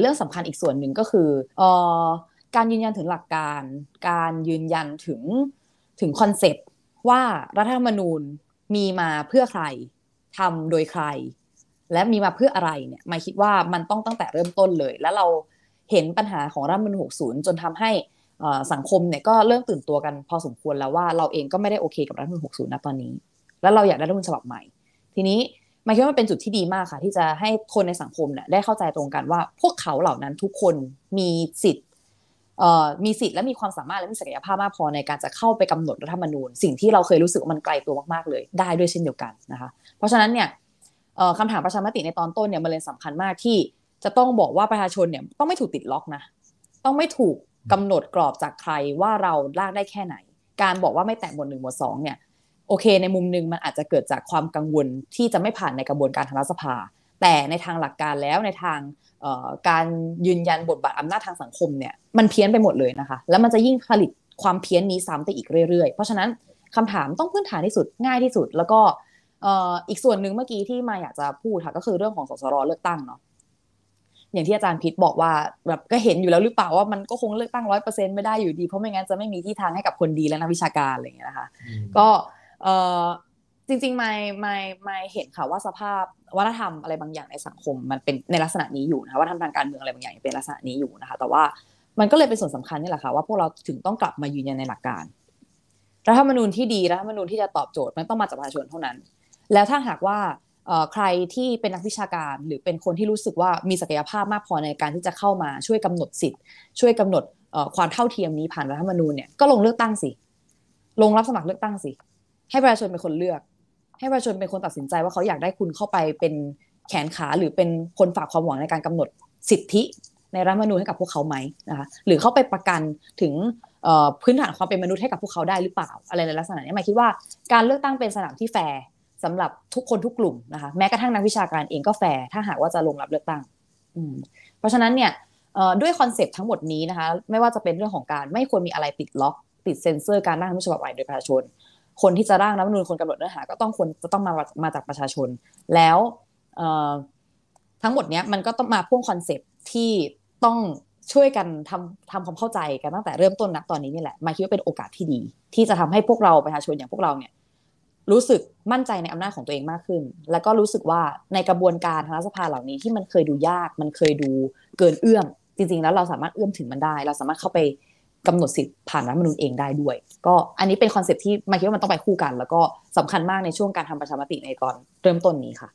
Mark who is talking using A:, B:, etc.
A: เรื่องสำคัญอีกส่วนหนึ่งก็คือออการยืนยันถึงหลักการ การยืนยันถึงถึงคอนเซปต์ว่ารัฐธรรมนูญมีมาเพื่อใครทำโดยใคร และมีมาเพื่ออะไรเนี่ยมาคิดว่ามันต้องตั้งแต่เริ่มต้นเลย แล้วเราเห็นปัญหาของรัฐธรรมนูญ 60 จนทำให้สังคมเนี่ยก็เริ่มตื่นตัวกันพอสมควรแล้วว่าเราเองก็ไม่ได้โอเคกับรัฐธรรมนูญ 60นะตอนนี้ แล้วเราอยากได้รัฐธรรมนูญฉบับใหม่ ทีนี้มันคิดว่าเป็นจุดที่ดีมากค่ะที่จะให้คนในสังคมเนี่ยได้เข้าใจตรงกันว่า พวกเขาเหล่านั้นทุกคนมีสิทธิ์มีสิทธิ์และมีความสามารถและมีศักยภาพมากพอ ในการจะเข้าไปกำหนดรัฐธรรมนูญสิ่งที่เราเคยรู้สึกว่ามันไกลตัวมากๆเลย ได้ด้วยเช่นเดียวกันนะคะเพราะฉะนั้นเนี่ยคำถามประชามติในตอนต้นเนี่ยมันเลยสำคัญมากที่จะต้องบอกว่าประชาชนเนี่ยต้องไม่ถูกติดล็อกนะต้องไม่ถูกกำหนดกรอบจากใครว่าเราลากได้แค่ไหน การบอกว่าไม่แตะหมวดหนึ่งหมวดสองเนี่ยโอเค ในมุมหนึ่งมันอาจจะเกิดจากความกังวลที่จะไม่ผ่านในกระบวนการทางรัฐสภา แต่ในทางหลักการแล้วในทางการยืนยันบทบาทอำนาจทางสังคมเนี่ยมันเพี้ยนไปหมดเลยนะคะแล้วมันจะยิ่งผลิตความเพี้ยนนี้ซ้ำไปอีกเรื่อยๆ เพราะฉะนั้นคำถามต้องพื้นฐานที่สุดง่ายที่สุด แล้วก็อีกส่วนหนึ่งเมื่อกี้ที่มาอยากจะพูดค่ะก็คือเรื่องของสสรเลือกตั้งเนาะอย่างที่อาจารย์พิษบอกว่าแบบก็เห็นอยู่แล้วหรือเปล่าว่ามันก็คงเลือกตั้งร้อยเปอร์เซ็นต์ไม่ได้อยู่ดี เพราะไม่งั้นจะไม่มีที่ทางให้กับคนดีและนักวิชาการอะไรอย่างเงี้ยนะคะ ก็เออจริงๆไม่ไม่ไม่เห็นค่ะว่าสภาพวัฒนธรรมอะไรบางอย่างในสังคมมันเป็นในลักษณะนี้อยู่นะคะวัฒนธรรมทางการเมืองอะไรบางอย่างเป็นลักษณะนี้อยู่นะคะแต่ว่ามันก็เลยเป็นส่วนสำคัญนี่แหละค่ะว่าพวกเราถึงต้องกลับมายืนยันในหลักการรัฐธรรมนูญที่ดีรัฐธรรมนูญที่จะตอบโจทย์มันต้องมาจากประชาชนเท่านั้น แล้วถ้าหากว่าใครที่เป็นนักวิชาการหรือเป็นคนที่รู้สึกว่ามีศักยภาพมากพอในการที่จะเข้ามาช่วยกำหนดสิทธิ์ช่วยกำหนดความเท่าเทียมนี้ผ่านรัฐธรรมนูญเนี่ยก็ลงเลือกตั้งสิลงรับสมัครเลือกตั้งสิให้ประชาชนเป็นคนเลือก ให้ประชาชนเป็นคนตัดสินใจว่าเขาอยากได้คุณเข้าไปเป็นแขนขาหรือเป็นคนฝากความหวังในการกำหนดสิทธิในรัฐมนูญให้กับพวกเขาไหมนะคะหรือเข้าไปประกันถึงพื้นฐานความเป็นมนุษย์ให้กับพวกเขาได้หรือเปล่าอะไรในลักษณะนี้หมายคิดว่าการเลือกตั้งเป็นสนามที่แฟร์สำหรับทุกคนทุกกลุ่มนะคะแม้กระทั่งนักวิชาการเองก็แฟร์ถ้าหากว่าจะลงรับเลือกตั้งเพราะฉะนั้นเนี่ยด้วยคอนเซปต์ทั้งหมดนี้นะคะไม่ว่าจะเป็นเรื่องของการไม่ควรมีอะไรติดล็อกติดเซ็นเซอร์ การร่างรัฐมนูญัโดยประชาชนคนที่จะร่างรัฐธรรมนูญคนกำหนดเนื้อหาก็ต้องคนจะต้องมามาจากประชาชน แล้วทั้งหมดเนี้ยมันก็ต้องมาพ่วงคอนเซปที่ต้องช่วยกันทำทำความเข้าใจกันตั้งแต่เริ่มต้นนัตอนนี้นี่แหละมาคิดว่าเป็นโอกาสที่ดี ที่จะทำให้พวกเราประชาชนอย่างพวกเราเนี่ย รู้สึกมั่นใจในอำนาจของตัวเองมากขึ้น แล้วก็รู้สึกว่าในกระบวนการทางรัฐสภาเหล่านี้ที่มันเคยดูยาก มันเคยดูเกินเอื้อมจริง ๆ แล้วเราสามารถเอื้อมถึงมันได้ เราสามารถเข้าไปกำหนดสิทธิ์ผ่านรัฐมนูญเองได้ด้วย ก็อันนี้เป็นคอนเซ็ปที่มาคิดว่ามันต้องไปคู่กัน แล้วก็สำคัญมากในช่วงการทำประชามติในตอนเริ่มต้นนี้ค่ะ